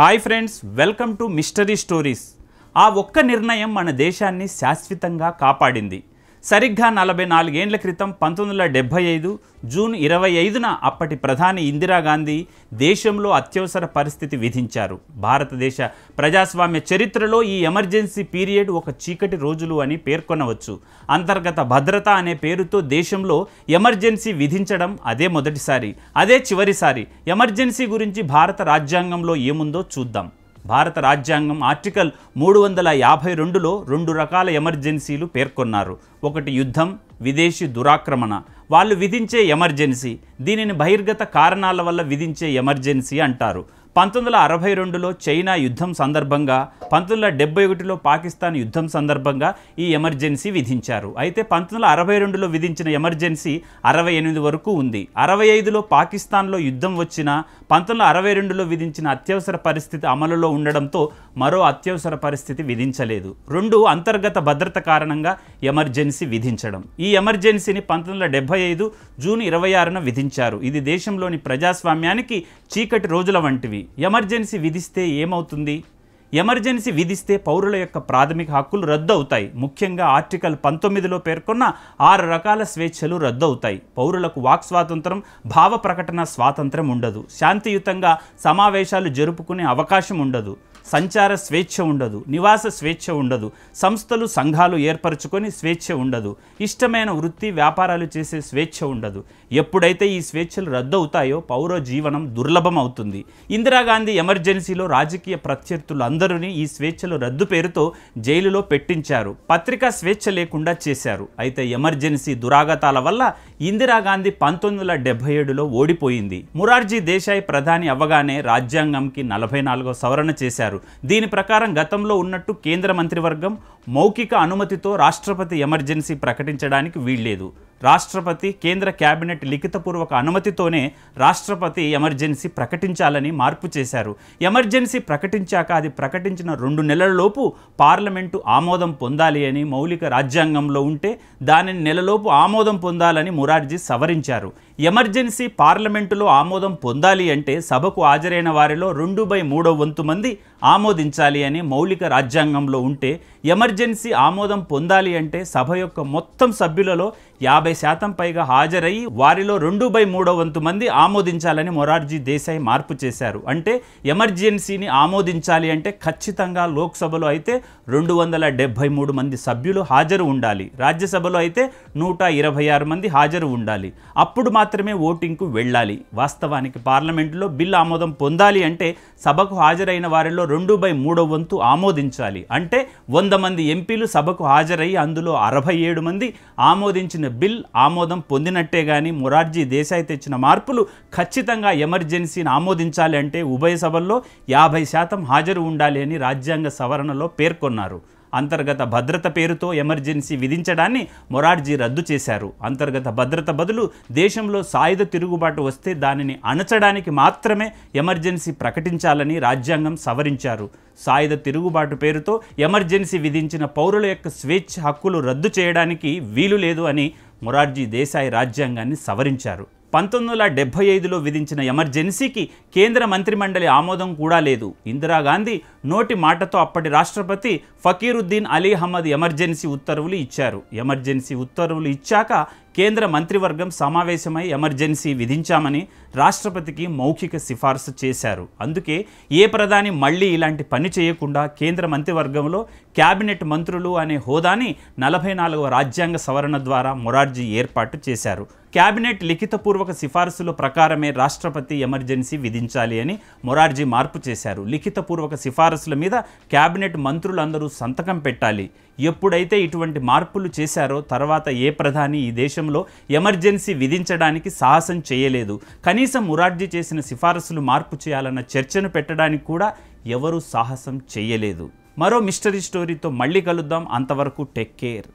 hi friends welcome to mystery stories ఆ ఒక్క నిర్ణయం మన దేశాన్ని శాశ్వతంగా కాపాడింది సరిగ్గా నలభై నాలుగేండ్ల క్రితం పంతొమ్మిది వందల డెబ్భై ఐదు జూన్ ఇరవై ఐదున అప్పటి ప్రధాని ఇందిరాగాంధీ దేశంలో అత్యవసర పరిస్థితి విధించారు భారతదేశ ప్రజాస్వామ్య చరిత్రలో ఈ ఎమర్జెన్సీ పీరియడ్ ఒక చీకటి రోజులు అని పేర్కొనవచ్చు అంతర్గత భద్రత అనే పేరుతో దేశంలో ఎమర్జెన్సీ విధించడం అదే మొదటిసారి అదే చివరిసారి ఎమర్జెన్సీ గురించి భారత రాజ్యాంగంలో ఏముందో చూద్దాం భారత రాజ్యాంగం ఆర్టికల్ మూడు వందల యాభై రెండులో రెండు రకాల ఎమర్జెన్సీలు పేర్కొన్నారు ఒకటి యుద్ధం విదేశీ దురాక్రమణ వాళ్ళు విధించే ఎమర్జెన్సీ దీనిని బహిర్గత కారణాల వల్ల విధించే ఎమర్జెన్సీ అంటారు పంతొమ్మిది వందల అరవై రెండులో చైనా యుద్ధం సందర్భంగా పంతొమ్మిది వందల డెబ్బై ఒకటిలో పాకిస్తాన్ యుద్ధం సందర్భంగా ఈ ఎమర్జెన్సీ విధించారు అయితే పంతొమ్మిది వందల అరవై రెండులో విధించిన ఎమర్జెన్సీ అరవై ఎనిమిది వరకు ఉంది అరవై ఐదులో పాకిస్తాన్లో యుద్ధం వచ్చిన పంతొమ్మిది వందల అరవై రెండులో విధించిన అత్యవసర పరిస్థితి అమలులో ఉండడంతో మరో అత్యవసర పరిస్థితి విధించలేదు రెండు అంతర్గత భద్రత కారణంగా ఎమర్జెన్సీ విధించడం ఈ ఎమర్జెన్సీని పంతొమ్మిది వందల ఐదు జూన్ ఇరవై ఆరున విధించారు ఇది దేశంలోని ప్రజాస్వామ్యానికి చీకటి రోజుల వంటివి ఎమర్జెన్సీ విధిస్తే ఏమవుతుంది ఎమర్జెన్సీ విధిస్తే పౌరుల యొక్క ప్రాథమిక హక్కులు రద్దు అవుతాయి ముఖ్యంగా ఆర్టికల్ పంతొమ్మిదిలో పేర్కొన్న ఆరు రకాల స్వేచ్ఛలు రద్దు అవుతాయి పౌరులకు వాక్ స్వాతంత్రం భావ ప్రకటన స్వాతంత్రం ఉండదు శాంతియుతంగా సమావేశాలు జరుపుకునే అవకాశం ఉండదు సంచార స్వేచ్ఛ ఉండదు నివాస స్వేచ్ఛ ఉండదు సంస్థలు సంఘాలు ఏర్పరచుకొని స్వేచ్ఛ ఉండదు ఇష్టమైన వృత్తి వ్యాపారాలు చేసే స్వేచ్ఛ ఉండదు ఎప్పుడైతే ఈ స్వేచ్ఛలు రద్దవుతాయో పౌర జీవనం దుర్లభం అవుతుంది ఇందిరాగాంధీ ఎమర్జెన్సీలో రాజకీయ ప్రత్యర్థులందరినీ ఈ స్వేచ్ఛలు రద్దు పేరుతో జైలులో పెట్టించారు పత్రికా స్వేచ్ఛ లేకుండా చేశారు అయితే ఎమర్జెన్సీ దురాగతాల వల్ల ఇందిరాగాంధీ పంతొమ్మిది వందల డెబ్బై ఏడులో ఓడిపోయింది మురార్జీ దేశాయ్ ప్రధాని అవ్వగానే రాజ్యాంగంకి నలభై నాలుగో సవరణ చేశారు చేశారు దీని ప్రకారం గతంలో ఉన్నట్టు కేంద్ర మంత్రివర్గం మౌఖిక అనుమతితో రాష్ట్రపతి ఎమర్జెన్సీ ప్రకటించడానికి వీల్లేదు రాష్ట్రపతి కేంద్ర కేబినెట్ లిఖితపూర్వక అనుమతితోనే రాష్ట్రపతి ఎమర్జెన్సీ ప్రకటించాలని మార్పు చేశారు ఎమర్జెన్సీ ప్రకటించాక అది ప్రకటించిన రెండు నెలలలోపు పార్లమెంటు ఆమోదం పొందాలి అని మౌలిక రాజ్యాంగంలో ఉంటే దానిని నెలలోపు ఆమోదం పొందాలని మురార్జీ సవరించారు ఎమర్జెన్సీ పార్లమెంటులో ఆమోదం పొందాలి అంటే సభకు హాజరైన వారిలో రెండు బై మూడో వంతు మంది ఆమోదించాలి అని మౌలిక రాజ్యాంగంలో ఉంటే ఎమర్జెన్సీ ఆమోదం పొందాలి అంటే సభ యొక్క మొత్తం సభ్యులలో యాభై శాతం పైగా హాజరయ్యి వారిలో రెండు బై మూడో వంతు మంది ఆమోదించాలని మొరార్జీ దేశాయ్ మార్పు చేశారు అంటే ఎమర్జెన్సీని ఆమోదించాలి అంటే ఖచ్చితంగా లోక్సభలో అయితే రెండు వందల డెబ్భై మూడు మంది సభ్యులు హాజరు ఉండాలి రాజ్యసభలో అయితే నూట ఇరవై ఆరు మంది హాజరు ఉండాలి అప్పుడు మాత్రమే ఓటింగ్కు వెళ్ళాలి వాస్తవానికి పార్లమెంటులో బిల్ ఆమోదం పొందాలి అంటే సభకు హాజరైన వారిలో రెండు బై మూడో వంతు ఆమోదించాలి అంటే వంద మంది ఎంపీలు సభకు హాజరయ్యి అందులో అరవై ఏడు మంది ఆమోదించిన బిల్ ఆమోదం పొందినట్టే కానీ మొరార్జీ దేశాయ్ తెచ్చిన మార్పులు ఖచ్చితంగా ఎమర్జెన్సీని ఆమోదించాలి అంటే ఉభయ సభల్లో యాభై శాతం హాజరు ఉండాలి అని రాజ్యాంగ సవరణలో పేర్కొన్నారు అంతర్గత భద్రత పేరుతో ఎమర్జెన్సీ విధించడాన్ని మొరార్జీ రద్దు చేశారు అంతర్గత భద్రత బదులు దేశంలో సాయుధ తిరుగుబాటు వస్తే దానిని అణచడానికి మాత్రమే ఎమర్జెన్సీ ప్రకటించాలని రాజ్యాంగం సవరించారు సాయుధ తిరుగుబాటు పేరుతో ఎమర్జెన్సీ విధించిన పౌరుల యొక్క స్వేచ్ఛ హక్కులు రద్దు చేయడానికి వీలు లేదు అని మొరార్జీ దేశాయి రాజ్యాంగాన్ని సవరించారు పంతొమ్మిది వందల డెబ్బై ఐదులో విధించిన ఎమర్జెన్సీకి కేంద్ర మంత్రి మండలి ఆమోదం కూడా లేదు ఇందిరాగాంధీ నోటి మాటతో అప్పటి రాష్ట్రపతి ఫకీరుద్దీన్ అలీ అహ్మద్ ఎమర్జెన్సీ ఉత్తర్వులు ఇచ్చారు ఎమర్జెన్సీ ఉత్తర్వులు ఇచ్చాక కేంద్ర మంత్రివర్గం సమావేశమై ఎమర్జెన్సీ విధించామని రాష్ట్రపతికి మౌఖిక సిఫార్సు చేశారు అందుకే ఏ ప్రధాని మళ్ళీ ఇలాంటి పని చేయకుండా కేంద్ర మంత్రివర్గంలో క్యాబినెట్ మంత్రులు అనే హోదాని నలభై నాలుగవ రాజ్యాంగ సవరణ ద్వారా మొరార్జీ ఏర్పాటు చేశారు క్యాబినెట్ లిఖితపూర్వక సిఫార్సుల ప్రకారమే రాష్ట్రపతి ఎమర్జెన్సీ విధించాలి అని మొరార్జీ మార్పు చేశారు లిఖితపూర్వక సిఫారసుల మీద క్యాబినెట్ మంత్రులందరూ సంతకం పెట్టాలి ఎప్పుడైతే ఇటువంటి మార్పులు చేశారో తర్వాత ఏ ప్రధాని ఈ దేశం దేశంలో ఎమర్జెన్సీ విధించడానికి సాహసం చేయలేదు కనీసం మురార్జీ చేసిన సిఫారసులు మార్పు చేయాలన్న చర్చను పెట్టడానికి కూడా ఎవరూ సాహసం చేయలేదు మరో మిస్టరీ స్టోరీతో మళ్ళీ కలుద్దాం అంతవరకు టెక్ కేర్